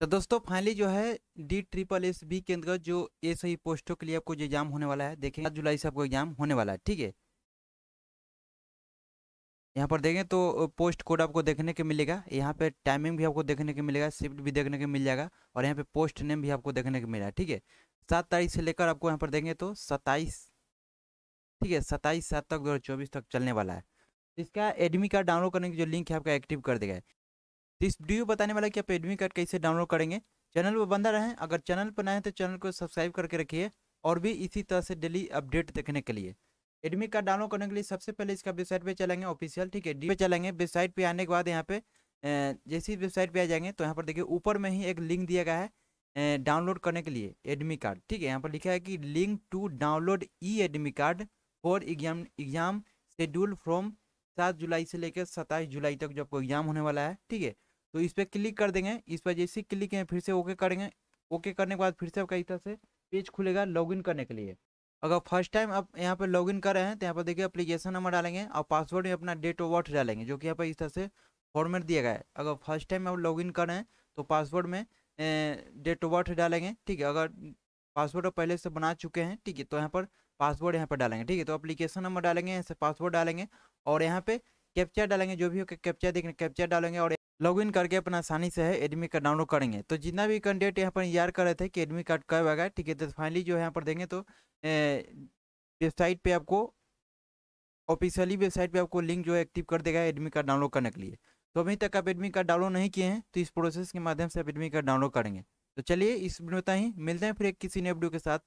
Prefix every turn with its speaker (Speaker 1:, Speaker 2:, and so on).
Speaker 1: तो दोस्तों फाइनली जो है डी ट्रिपल एस बी के अंतर्गत जो ए सही पोस्टों के लिए आपको जो एग्जाम होने वाला है देखें सात जुलाई से आपको एग्जाम होने वाला है ठीक है यहाँ पर देखें तो पोस्ट कोड आपको देखने के मिलेगा यहाँ पे टाइमिंग भी आपको देखने के मिलेगा शिफ्ट भी देखने को मिल जाएगा और यहाँ पे पोस्ट नेम भी आपको देखने के मिला ठीक है सात तारीख से लेकर आपको यहाँ पर देखें तो सत्ताईस ठीक है सत्ताईस सात तक दो तक चलने वाला है इसका एडमी कार्ड डाउनलोड करने की जो लिंक है आपका एक्टिव कर देगा तो इस वीडियो बताने वाला कि आप एडमी कार्ड कैसे डाउनलोड करेंगे चैनल पर बंदा रहें अगर चैनल पर नए तो चैनल को सब्सक्राइब करके रखिए और भी इसी तरह से डेली अपडेट देखने के लिए एडमी कार्ड डाउनलोड करने के लिए सबसे पहले इसका वेबसाइट पर चलेंगे ऑफिशियल ठीक है डी पे चलेंगे वेबसाइट पर आने के बाद यहाँ पे जैसे ही वेबसाइट पर आ जाएंगे तो यहाँ पर देखिए ऊपर में ही एक लिंक दिया गया है डाउनलोड करने के लिए एडमी कार्ड ठीक है यहाँ पर लिखा है कि link to download E admit card for exam exam schedule from सात जुलाई से लेकर सत्ताईस जुलाई तक जो आपको एग्जाम होने वाला है ठीक है तो इस पर क्लिक कर देंगे इस पर जैसे क्लिक है फिर से ओके करेंगे ओके करने के बाद फिर से आपका इस तरह से पेज खुलेगा लॉगिन करने के लिए अगर फर्स्ट टाइम आप यहाँ पर लॉगिन कर रहे हैं तो यहाँ पर देखिए अप्लीकेशन नंबर डालेंगे और पासवर्ड में अपना डेट ऑफ बर्थ डालेंगे जो कि यहाँ पर इस तरह से फॉर्मेट दिया गया है अगर फर्स्ट टाइम आप लॉगिन कर रहे हैं तो पासवर्ड में डेट ऑफ बर्थ डालेंगे ठीक है अगर पासवर्ड पहले से बना चुके हैं ठीक है तो यहाँ पर पासवर्ड यहाँ पर डालेंगे ठीक है तो अप्लीकेशन नंबर डालेंगे यहाँ से पासवर्ड डालेंगे और यहाँ पर कैप्चर डालेंगे जो भी हो कैप्चर देखने कैप्चर डालेंगे और लॉगिन करके अपना आसानी से है एडमिट कार्ड डाउनलोड करेंगे तो जितना भी कैंडिडेट यहाँ पर यार कर रहे थे कि एडमिट कार्ड कब आएगा ठीक है तो फाइनली जो है यहाँ पर देंगे तो वेबसाइट पे आपको ऑफिशियली वेबसाइट पे आपको लिंक जो है एक्टिव कर देगा एडमिट कार्ड डाउनलोड करने के लिए तो अभी तक आप एडमिट कार्ड डाउनलोड नहीं किए हैं तो इस प्रोसेस के माध्यम से आप एडमिट कार्ड डाउनलोड करेंगे तो चलिए इस वीडियो में ही मिलते हैं फिर एक किसी नए वीडियो के साथ